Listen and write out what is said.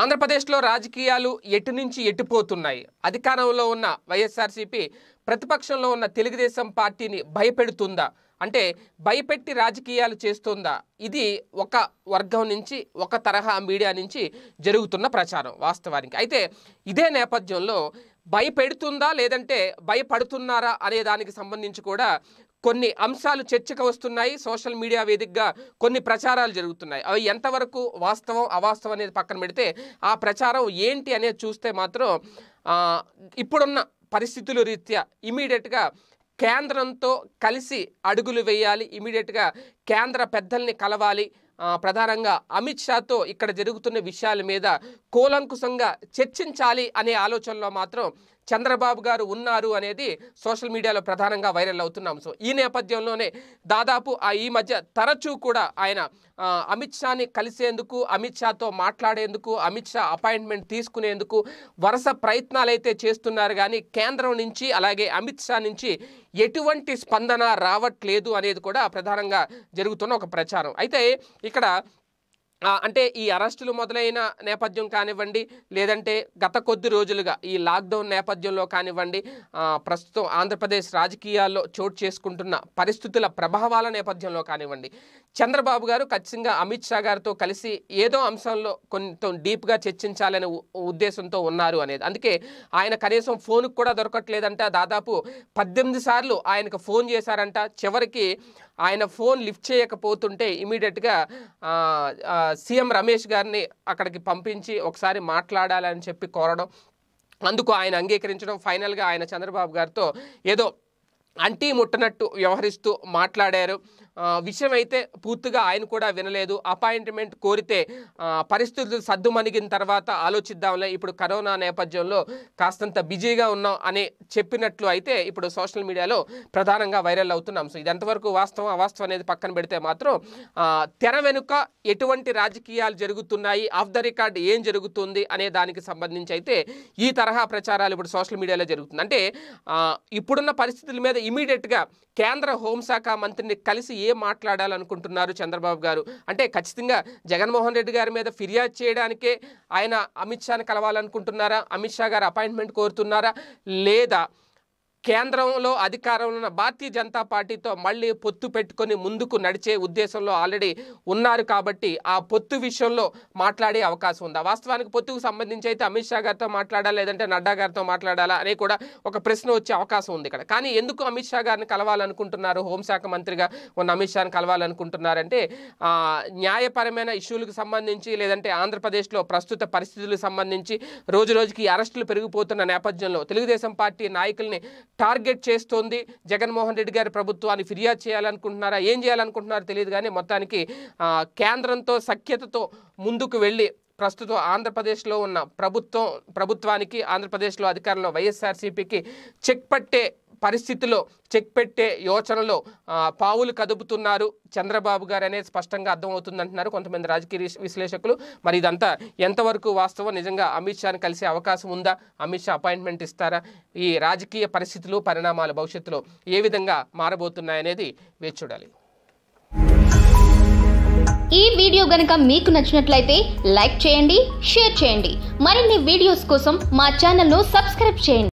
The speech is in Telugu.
ఆంధ్రప్రదేశ్లో రాజకీయాలు ఎటు నుంచి ఎటుపోతున్నాయి అధికారంలో ఉన్న వైఎస్ఆర్సీపీ ప్రతిపక్షంలో ఉన్న తెలుగుదేశం పార్టీని భయపెడుతుందా అంటే భయపెట్టి రాజకీయాలు చేస్తుందా ఇది ఒక వర్గం నుంచి ఒక తరహా మీడియా నుంచి జరుగుతున్న ప్రచారం వాస్తవానికి అయితే ఇదే నేపథ్యంలో భయపెడుతుందా లేదంటే భయపడుతున్నారా అనే దానికి సంబంధించి కూడా కొన్ని అంశాలు చర్చకు వస్తున్నాయి సోషల్ మీడియా వేదికగా కొన్ని ప్రచారాలు జరుగుతున్నాయి అవి ఎంతవరకు వాస్తవం అవాస్తవం అనేది పక్కన పెడితే ఆ ప్రచారం ఏంటి అనేది చూస్తే మాత్రం ఇప్పుడున్న పరిస్థితుల రీత్యా ఇమీడియట్గా కేంద్రంతో కలిసి అడుగులు వేయాలి ఇమీడియట్గా కేంద్ర పెద్దల్ని కలవాలి ప్రధానంగా అమిత్ షాతో ఇక్కడ జరుగుతున్న విషయాల మీద కూలంకుశంగా చర్చించాలి అనే ఆలోచనలో మాత్రం చంద్రబాబు గారు ఉన్నారు అనేది సోషల్ మీడియాలో ప్రధానంగా వైరల్ అవుతున్న అంశం ఈ నేపథ్యంలోనే దాదాపు ఆ ఈ మధ్య తరచూ కూడా ఆయన అమిత్ షాని కలిసేందుకు అమిత్ షాతో మాట్లాడేందుకు అమిత్ షా అపాయింట్మెంట్ తీసుకునేందుకు వరుస ప్రయత్నాలైతే చేస్తున్నారు కానీ కేంద్రం నుంచి అలాగే అమిత్ షా నుంచి ఎటువంటి స్పందన రావట్లేదు అనేది కూడా ప్రధానంగా జరుగుతున్న ఒక ప్రచారం అయితే ఇక్కడ అంటే ఈ అరెస్టులు మొదలైన నేపథ్యం కానివ్వండి లేదంటే గత కొద్ది రోజులుగా ఈ లాక్డౌన్ నేపథ్యంలో కానివ్వండి ప్రస్తుతం ఆంధ్రప్రదేశ్ రాజకీయాల్లో చోటు చేసుకుంటున్న పరిస్థితుల ప్రభావాల నేపథ్యంలో కానివ్వండి చంద్రబాబు గారు ఖచ్చితంగా అమిత్ షా గారితో కలిసి ఏదో అంశంలో కొంచెం డీప్గా చర్చించాలనే ఉద్దేశంతో ఉన్నారు అనేది అందుకే ఆయన కనీసం ఫోన్కు కూడా దొరకట్లేదంట దాదాపు పద్దెనిమిది సార్లు ఆయనకు ఫోన్ చేశారంట చివరికి ఆయన ఫోన్ లిఫ్ట్ చేయకపోతుంటే ఇమీడియట్గా సీఎం రమేష్ గారిని అక్కడికి పంపించి ఒకసారి మాట్లాడాలని చెప్పి కోరడం అందుకు ఆయన అంగీకరించడం ఫైనల్గా ఆయన చంద్రబాబు గారితో ఏదో అంటీ ముట్టనట్టు వ్యవహరిస్తూ మాట్లాడారు విషయం అయితే పూర్తిగా ఆయన కూడా వినలేదు అపాయింట్మెంట్ కోరితే పరిస్థితులు సర్దుమణిగిన తర్వాత ఆలోచిద్దాంలే ఇప్పుడు కరోనా నేపథ్యంలో కాస్తంత బిజీగా ఉన్నాం అని చెప్పినట్లు అయితే ఇప్పుడు సోషల్ మీడియాలో ప్రధానంగా వైరల్ అవుతున్నాం అంశం ఇది ఎంతవరకు వాస్తవం అవాస్తవం అనేది పక్కన పెడితే మాత్రం తెర వెనుక ఎటువంటి రాజకీయాలు జరుగుతున్నాయి ఆఫ్ ద రికార్డ్ ఏం జరుగుతుంది అనే దానికి సంబంధించి అయితే ఈ తరహా ప్రచారాలు ఇప్పుడు సోషల్ మీడియాలో జరుగుతుంది అంటే ఇప్పుడున్న పరిస్థితుల మీద ఇమీడియట్గా కేంద్ర హోంశాఖ మంత్రిని కలిసి ఏం మాట్లాడాలనుకుంటున్నారు చంద్రబాబు గారు అంటే ఖచ్చితంగా జగన్మోహన్ రెడ్డి గారి మీద ఫిర్యాదు చేయడానికే ఆయన అమిత్ షాను కలవాలనుకుంటున్నారా అమిత్ షా గారు అపాయింట్మెంట్ కోరుతున్నారా లేదా కేంద్రంలో అధికారంలో ఉన్న భారతీయ జనతా పార్టీతో మళ్ళీ పొత్తు పెట్టుకొని ముందుకు నడిచే ఉద్దేశంలో ఆల్రెడీ ఉన్నారు కాబట్టి ఆ పొత్తు విషయంలో మాట్లాడే అవకాశం ఉందా వాస్తవానికి పొత్తుకు సంబంధించి అయితే అమిత్ షా గారితో మాట్లాడాలా లేదంటే నడ్డా గారితో మాట్లాడాలా అని కూడా ఒక ప్రశ్న వచ్చే అవకాశం ఉంది ఇక్కడ కానీ ఎందుకు అమిత్ షా గారిని కలవాలనుకుంటున్నారు హోంశాఖ మంత్రిగా ఉన్న అమిత్ షాని కలవాలనుకుంటున్నారంటే న్యాయపరమైన ఇష్యూలకు సంబంధించి లేదంటే ఆంధ్రప్రదేశ్లో ప్రస్తుత పరిస్థితులకు సంబంధించి రోజు రోజుకి అరెస్టులు పెరిగిపోతున్న నేపథ్యంలో తెలుగుదేశం పార్టీ నాయకుల్ని టార్గెట్ చేస్తోంది జగన్మోహన్ రెడ్డి గారి ప్రభుత్వాన్ని ఫిర్యాదు చేయాలనుకుంటున్నారా ఏం చేయాలనుకుంటున్నారో తెలియదు కానీ మొత్తానికి కేంద్రంతో సఖ్యతతో ముందుకు వెళ్ళి ప్రస్తుతం ఆంధ్రప్రదేశ్లో ఉన్న ప్రభుత్వం ప్రభుత్వానికి ఆంధ్రప్రదేశ్లో అధికారంలో వైఎస్ఆర్సీపీకి చెక్ పట్టే పరిస్థితిలో చెక్ పెట్టే యోచనలో పావులు కదుపుతున్నారు చంద్రబాబు గారు అనేది స్పష్టంగా అర్థమవుతుందంటున్నారు కొంతమంది రాజకీయ విశ్లేషకులు మరి ఇదంతా ఎంతవరకు వాస్తవం నిజంగా అమిత్ షాను కలిసే అవకాశం ఉందా అమిత్ షా అపాయింట్మెంట్ ఇస్తారా ఈ రాజకీయ పరిస్థితులు పరిణామాలు భవిష్యత్తులో ఏ విధంగా మారబోతున్నాయనేది వేచి చూడాలి ఈ వీడియో గనుక మీకు నచ్చినట్లయితే లైక్ చేయండి షేర్ చేయండి మరిన్ని వీడియోస్ కోసం మా ఛానల్ను సబ్స్క్రైబ్ చేయండి